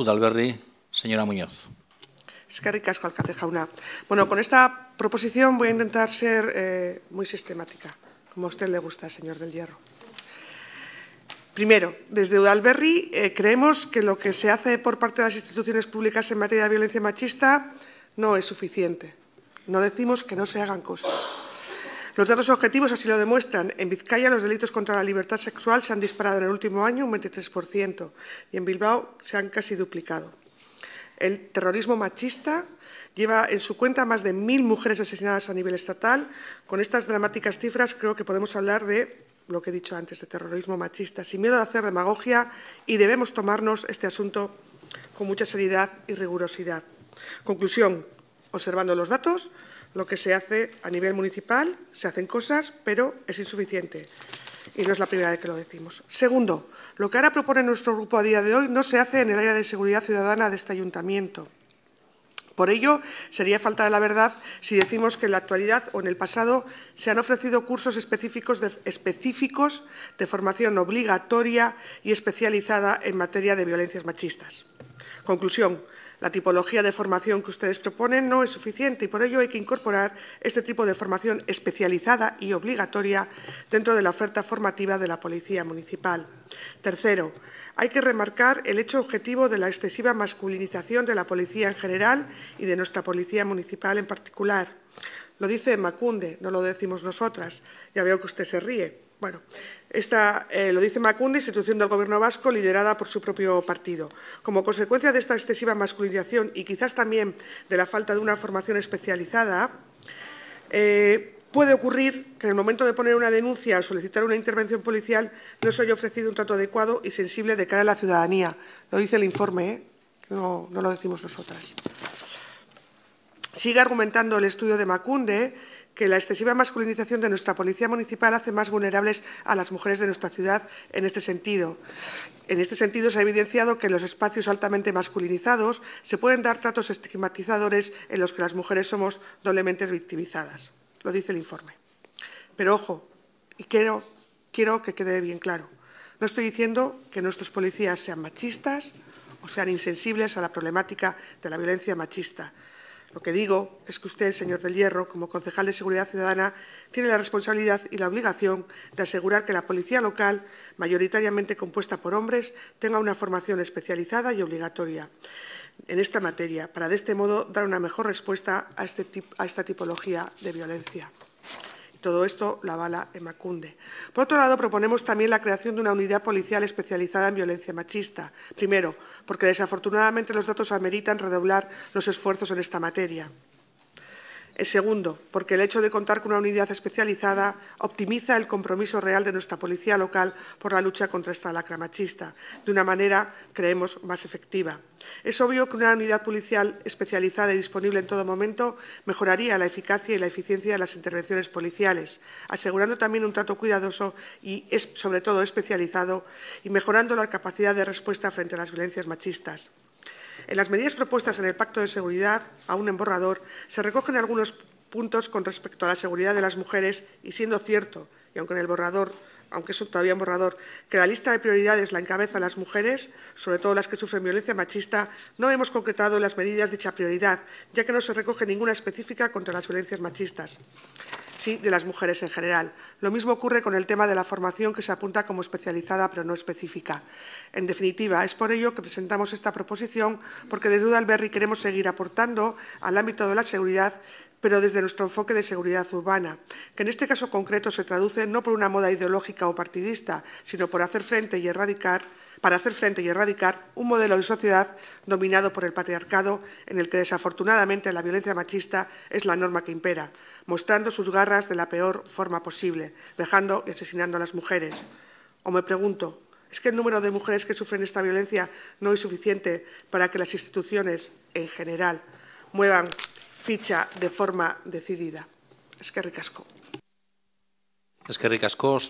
Udalberri, pues, señora Muñoz. Es que ricasco, alcalde Bueno, con esta proposición voy a intentar ser eh, muy sistemática, como a usted le gusta, señor del Hierro. Primero, desde Udalberri eh, creemos que lo que se hace por parte de las instituciones públicas en materia de violencia machista no es suficiente. No decimos que no se hagan cosas los datos objetivos así lo demuestran. En Vizcaya los delitos contra la libertad sexual se han disparado en el último año un 23% y en Bilbao se han casi duplicado. El terrorismo machista lleva en su cuenta más de mil mujeres asesinadas a nivel estatal. Con estas dramáticas cifras creo que podemos hablar de lo que he dicho antes, de terrorismo machista, sin miedo a hacer demagogia y debemos tomarnos este asunto con mucha seriedad y rigurosidad. Conclusión, observando los datos, lo que se hace a nivel municipal, se hacen cosas, pero es insuficiente. Y no es la primera vez que lo decimos. Segundo, lo que ahora propone nuestro grupo a día de hoy no se hace en el área de seguridad ciudadana de este ayuntamiento. Por ello, sería falta de la verdad si decimos que en la actualidad o en el pasado se han ofrecido cursos específicos de, formación obligatoria y especializada en materia de violencias machistas. Conclusión, la tipología de formación que ustedes proponen no es suficiente y por ello hay que incorporar este tipo de formación especializada y obligatoria dentro de la oferta formativa de la Policía Municipal. Tercero, hay que remarcar el hecho objetivo de la excesiva masculinización de la policía en general y de nuestra Policía Municipal en particular. Lo dice Macunde, no lo decimos nosotras. Ya veo que usted se ríe. Bueno, esta, eh, lo dice Macunde, institución del Gobierno vasco liderada por su propio partido. Como consecuencia de esta excesiva masculinización y quizás también de la falta de una formación especializada, eh, puede ocurrir que en el momento de poner una denuncia o solicitar una intervención policial no se haya ofrecido un trato adecuado y sensible de cara a la ciudadanía. Lo dice el informe, ¿eh? no, no lo decimos nosotras. Sigue argumentando el estudio de Macunde que la excesiva masculinización de nuestra policía municipal hace más vulnerables a las mujeres de nuestra ciudad en este sentido. En este sentido, se ha evidenciado que en los espacios altamente masculinizados se pueden dar tratos estigmatizadores en los que las mujeres somos doblemente victimizadas. Lo dice el informe. Pero ojo, y quiero, quiero que quede bien claro, no estoy diciendo que nuestros policías sean machistas o sean insensibles a la problemática de la violencia machista. Lo que digo es que usted, señor del Hierro, como concejal de Seguridad Ciudadana, tiene la responsabilidad y la obligación de asegurar que la policía local, mayoritariamente compuesta por hombres, tenga una formación especializada y obligatoria en esta materia, para de este modo dar una mejor respuesta a, este a esta tipología de violencia. Todo esto lo avala Macunde. Por otro lado, proponemos también la creación de una unidad policial especializada en violencia machista. Primero, porque desafortunadamente los datos ameritan redoblar los esfuerzos en esta materia. El segundo, porque el hecho de contar con una unidad especializada optimiza el compromiso real de nuestra policía local por la lucha contra esta lacra machista, de una manera, creemos, más efectiva. Es obvio que una unidad policial especializada y disponible en todo momento mejoraría la eficacia y la eficiencia de las intervenciones policiales, asegurando también un trato cuidadoso y, sobre todo, especializado y mejorando la capacidad de respuesta frente a las violencias machistas. En las medidas propuestas en el Pacto de Seguridad, aún en borrador, se recogen algunos puntos con respecto a la seguridad de las mujeres y siendo cierto, y aunque en el borrador aunque es todavía en borrador, que la lista de prioridades la encabeza las mujeres, sobre todo las que sufren violencia machista, no hemos concretado las medidas de dicha prioridad, ya que no se recoge ninguna específica contra las violencias machistas sí de las mujeres en general. Lo mismo ocurre con el tema de la formación que se apunta como especializada pero no específica. En definitiva, es por ello que presentamos esta proposición porque desde Udalberry queremos seguir aportando al ámbito de la seguridad pero desde nuestro enfoque de seguridad urbana, que en este caso concreto se traduce no por una moda ideológica o partidista, sino por hacer frente y erradicar para hacer frente y erradicar un modelo de sociedad dominado por el patriarcado en el que desafortunadamente la violencia machista es la norma que impera, mostrando sus garras de la peor forma posible, dejando y asesinando a las mujeres. O me pregunto, ¿es que el número de mujeres que sufren esta violencia no es suficiente para que las instituciones, en general, muevan ficha de forma decidida? Es que ricasco. Es que ricasco,